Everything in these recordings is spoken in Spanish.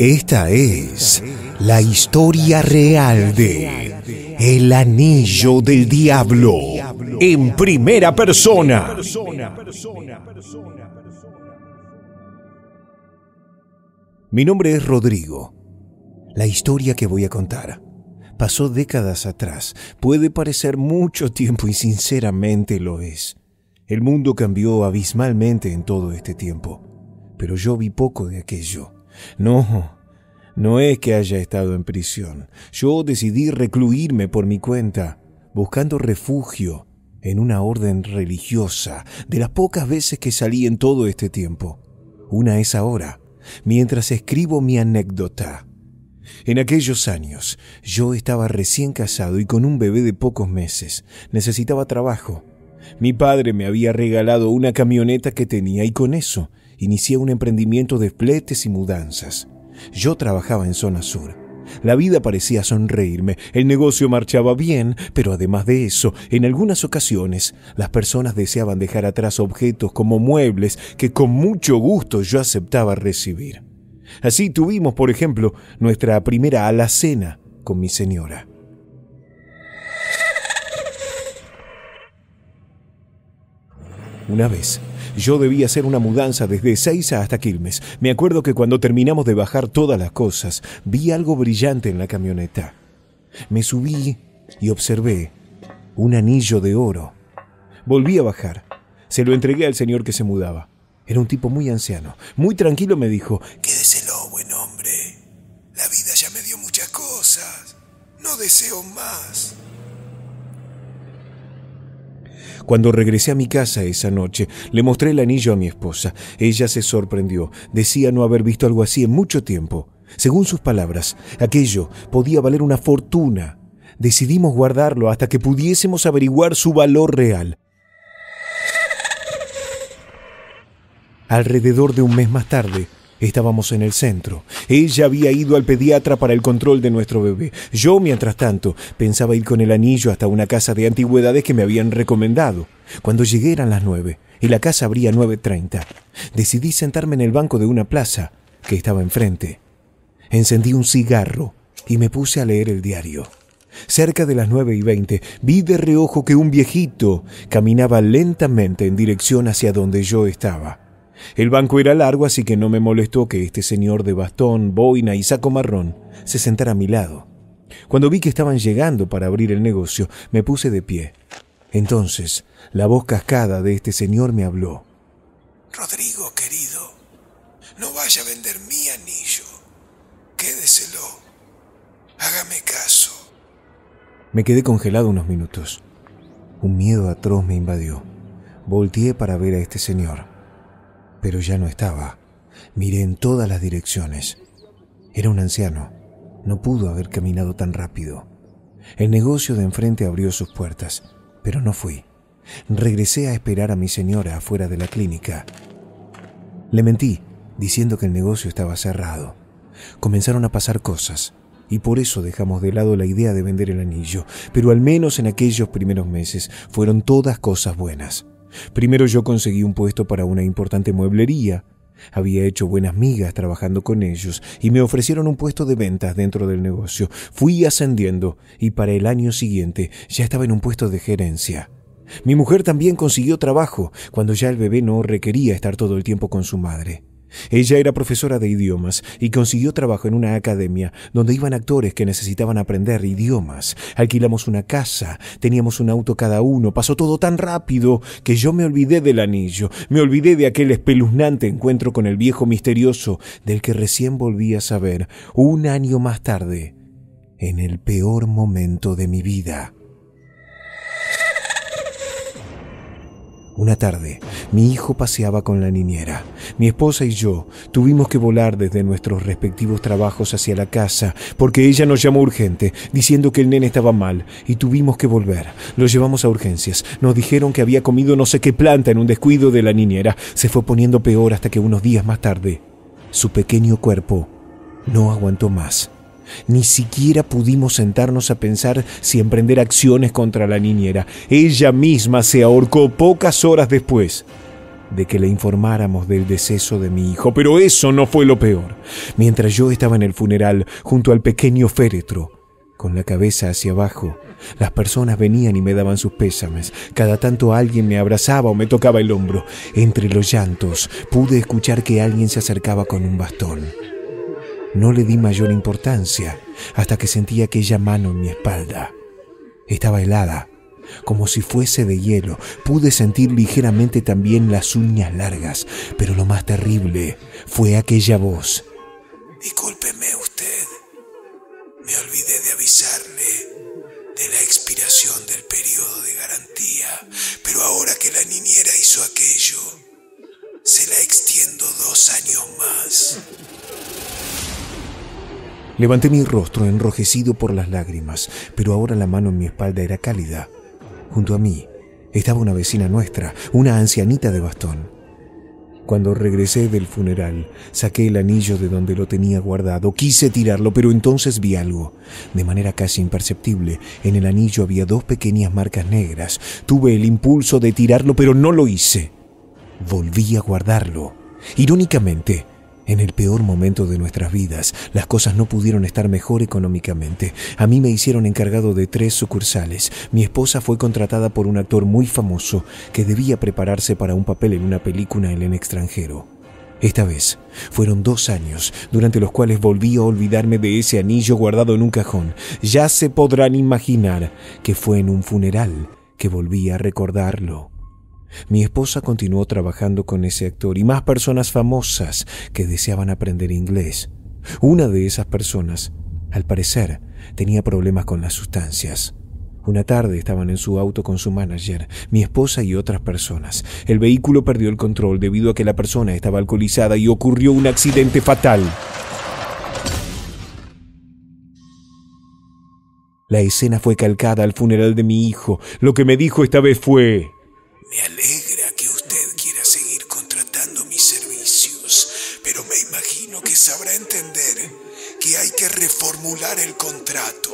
Esta es la historia real de El Anillo del Diablo en primera persona. Mi nombre es Rodrigo. La historia que voy a contar pasó décadas atrás. Puede parecer mucho tiempo y sinceramente lo es. El mundo cambió abismalmente en todo este tiempo, pero yo vi poco de aquello. No, no es que haya estado en prisión. Yo decidí recluirme por mi cuenta, buscando refugio en una orden religiosa, de las pocas veces que salí en todo este tiempo. Una es ahora, mientras escribo mi anécdota. En aquellos años, yo estaba recién casado y con un bebé de pocos meses. Necesitaba trabajo. Mi padre me había regalado una camioneta que tenía y con eso inicié un emprendimiento de fletes y mudanzas. Yo trabajaba en zona sur. La vida parecía sonreírme, el negocio marchaba bien, pero además de eso, en algunas ocasiones las personas deseaban dejar atrás objetos como muebles que con mucho gusto yo aceptaba recibir. Así tuvimos, por ejemplo, nuestra primera alacena con mi señora. Una vez, yo debía hacer una mudanza desde Seiza hasta Quilmes. Me acuerdo que cuando terminamos de bajar todas las cosas, vi algo brillante en la camioneta. Me subí y observé un anillo de oro. Volví a bajar. Se lo entregué al señor que se mudaba. Era un tipo muy anciano. Muy tranquilo me dijo, Quédeselo, buen hombre. La vida ya me dio muchas cosas. No deseo más. Cuando regresé a mi casa esa noche, le mostré el anillo a mi esposa. Ella se sorprendió. Decía no haber visto algo así en mucho tiempo. Según sus palabras, aquello podía valer una fortuna. Decidimos guardarlo hasta que pudiésemos averiguar su valor real. Alrededor de un mes más tarde, Estábamos en el centro. Ella había ido al pediatra para el control de nuestro bebé. Yo, mientras tanto, pensaba ir con el anillo hasta una casa de antigüedades que me habían recomendado. Cuando llegué eran las nueve, y la casa abría treinta. Decidí sentarme en el banco de una plaza que estaba enfrente. Encendí un cigarro y me puse a leer el diario. Cerca de las nueve y veinte vi de reojo que un viejito caminaba lentamente en dirección hacia donde yo estaba. El banco era largo, así que no me molestó que este señor de bastón, boina y saco marrón se sentara a mi lado. Cuando vi que estaban llegando para abrir el negocio, me puse de pie. Entonces, la voz cascada de este señor me habló. Rodrigo, querido, no vaya a vender mi anillo. Quédeselo. Hágame caso. Me quedé congelado unos minutos. Un miedo atroz me invadió. Volté para ver a este señor pero ya no estaba. Miré en todas las direcciones. Era un anciano. No pudo haber caminado tan rápido. El negocio de enfrente abrió sus puertas, pero no fui. Regresé a esperar a mi señora afuera de la clínica. Le mentí, diciendo que el negocio estaba cerrado. Comenzaron a pasar cosas, y por eso dejamos de lado la idea de vender el anillo, pero al menos en aquellos primeros meses fueron todas cosas buenas. Primero yo conseguí un puesto para una importante mueblería. Había hecho buenas migas trabajando con ellos y me ofrecieron un puesto de ventas dentro del negocio. Fui ascendiendo y para el año siguiente ya estaba en un puesto de gerencia. Mi mujer también consiguió trabajo cuando ya el bebé no requería estar todo el tiempo con su madre. Ella era profesora de idiomas y consiguió trabajo en una academia donde iban actores que necesitaban aprender idiomas. Alquilamos una casa, teníamos un auto cada uno, pasó todo tan rápido que yo me olvidé del anillo, me olvidé de aquel espeluznante encuentro con el viejo misterioso del que recién volví a saber un año más tarde, en el peor momento de mi vida. Una tarde, mi hijo paseaba con la niñera. Mi esposa y yo tuvimos que volar desde nuestros respectivos trabajos hacia la casa porque ella nos llamó urgente diciendo que el nene estaba mal y tuvimos que volver. Lo llevamos a urgencias. Nos dijeron que había comido no sé qué planta en un descuido de la niñera. Se fue poniendo peor hasta que unos días más tarde, su pequeño cuerpo no aguantó más ni siquiera pudimos sentarnos a pensar si emprender acciones contra la niñera. Ella misma se ahorcó pocas horas después de que le informáramos del deceso de mi hijo, pero eso no fue lo peor. Mientras yo estaba en el funeral, junto al pequeño féretro, con la cabeza hacia abajo, las personas venían y me daban sus pésames. Cada tanto alguien me abrazaba o me tocaba el hombro. Entre los llantos pude escuchar que alguien se acercaba con un bastón. No le di mayor importancia hasta que sentí aquella mano en mi espalda. Estaba helada, como si fuese de hielo. Pude sentir ligeramente también las uñas largas, pero lo más terrible fue aquella voz. Discúlpeme usted, me olvidé de avisarle de la expiración del periodo de garantía, pero ahora que la niñera hizo aquello, se la extiendo dos años más. Levanté mi rostro enrojecido por las lágrimas, pero ahora la mano en mi espalda era cálida. Junto a mí estaba una vecina nuestra, una ancianita de bastón. Cuando regresé del funeral, saqué el anillo de donde lo tenía guardado. Quise tirarlo, pero entonces vi algo. De manera casi imperceptible, en el anillo había dos pequeñas marcas negras. Tuve el impulso de tirarlo, pero no lo hice. Volví a guardarlo. Irónicamente, en el peor momento de nuestras vidas, las cosas no pudieron estar mejor económicamente. A mí me hicieron encargado de tres sucursales. Mi esposa fue contratada por un actor muy famoso que debía prepararse para un papel en una película en el extranjero. Esta vez fueron dos años, durante los cuales volví a olvidarme de ese anillo guardado en un cajón. Ya se podrán imaginar que fue en un funeral que volví a recordarlo. Mi esposa continuó trabajando con ese actor y más personas famosas que deseaban aprender inglés. Una de esas personas, al parecer, tenía problemas con las sustancias. Una tarde estaban en su auto con su manager, mi esposa y otras personas. El vehículo perdió el control debido a que la persona estaba alcoholizada y ocurrió un accidente fatal. La escena fue calcada al funeral de mi hijo. Lo que me dijo esta vez fue... Me alegra que usted quiera seguir contratando mis servicios, pero me imagino que sabrá entender que hay que reformular el contrato.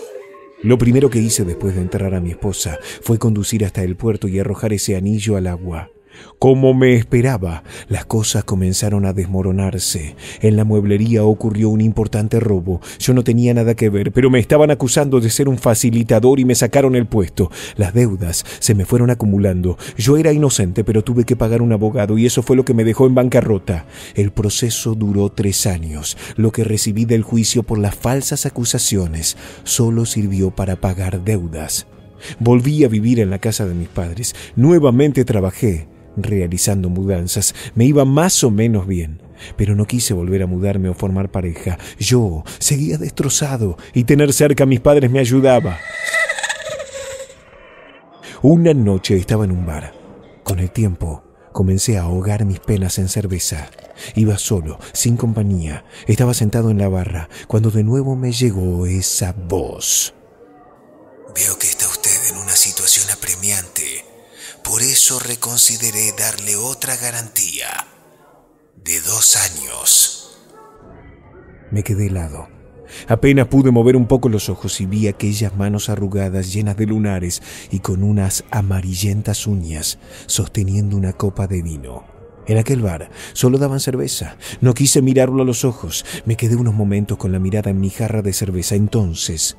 Lo primero que hice después de entrar a mi esposa fue conducir hasta el puerto y arrojar ese anillo al agua. Como me esperaba, las cosas comenzaron a desmoronarse. En la mueblería ocurrió un importante robo. Yo no tenía nada que ver, pero me estaban acusando de ser un facilitador y me sacaron el puesto. Las deudas se me fueron acumulando. Yo era inocente, pero tuve que pagar un abogado y eso fue lo que me dejó en bancarrota. El proceso duró tres años. Lo que recibí del juicio por las falsas acusaciones solo sirvió para pagar deudas. Volví a vivir en la casa de mis padres. Nuevamente trabajé realizando mudanzas. Me iba más o menos bien, pero no quise volver a mudarme o formar pareja. Yo seguía destrozado y tener cerca a mis padres me ayudaba. Una noche estaba en un bar. Con el tiempo, comencé a ahogar mis penas en cerveza. Iba solo, sin compañía. Estaba sentado en la barra, cuando de nuevo me llegó esa voz. Veo que por eso reconsideré darle otra garantía de dos años. Me quedé helado. Apenas pude mover un poco los ojos y vi aquellas manos arrugadas llenas de lunares y con unas amarillentas uñas sosteniendo una copa de vino. En aquel bar solo daban cerveza. No quise mirarlo a los ojos. Me quedé unos momentos con la mirada en mi jarra de cerveza. Entonces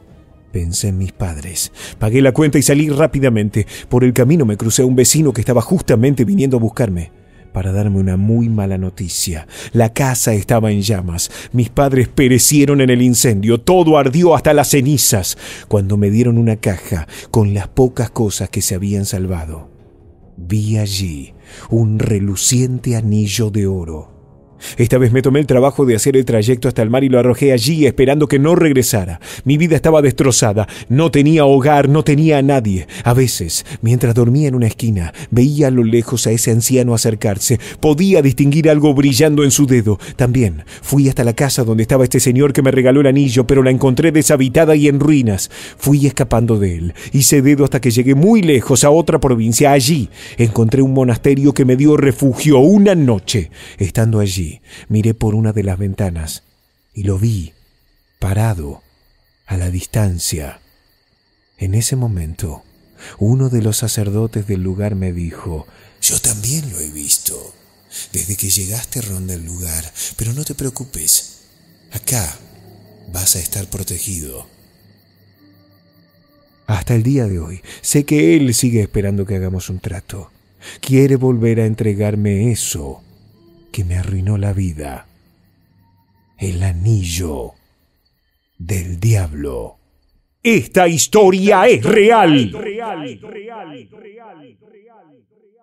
Pensé en mis padres. Pagué la cuenta y salí rápidamente. Por el camino me crucé a un vecino que estaba justamente viniendo a buscarme para darme una muy mala noticia. La casa estaba en llamas. Mis padres perecieron en el incendio. Todo ardió hasta las cenizas cuando me dieron una caja con las pocas cosas que se habían salvado. Vi allí un reluciente anillo de oro esta vez me tomé el trabajo de hacer el trayecto hasta el mar y lo arrojé allí esperando que no regresara. Mi vida estaba destrozada, no tenía hogar, no tenía a nadie. A veces, mientras dormía en una esquina, veía a lo lejos a ese anciano acercarse. Podía distinguir algo brillando en su dedo. También fui hasta la casa donde estaba este señor que me regaló el anillo, pero la encontré deshabitada y en ruinas. Fui escapando de él. Hice dedo hasta que llegué muy lejos a otra provincia. Allí encontré un monasterio que me dio refugio una noche. Estando allí, miré por una de las ventanas y lo vi, parado, a la distancia. En ese momento, uno de los sacerdotes del lugar me dijo, Yo también lo he visto, desde que llegaste ronda el lugar, pero no te preocupes, acá vas a estar protegido. Hasta el día de hoy, sé que él sigue esperando que hagamos un trato. Quiere volver a entregarme eso que me arruinó la vida. El anillo del diablo. Esta historia es real. real, real, real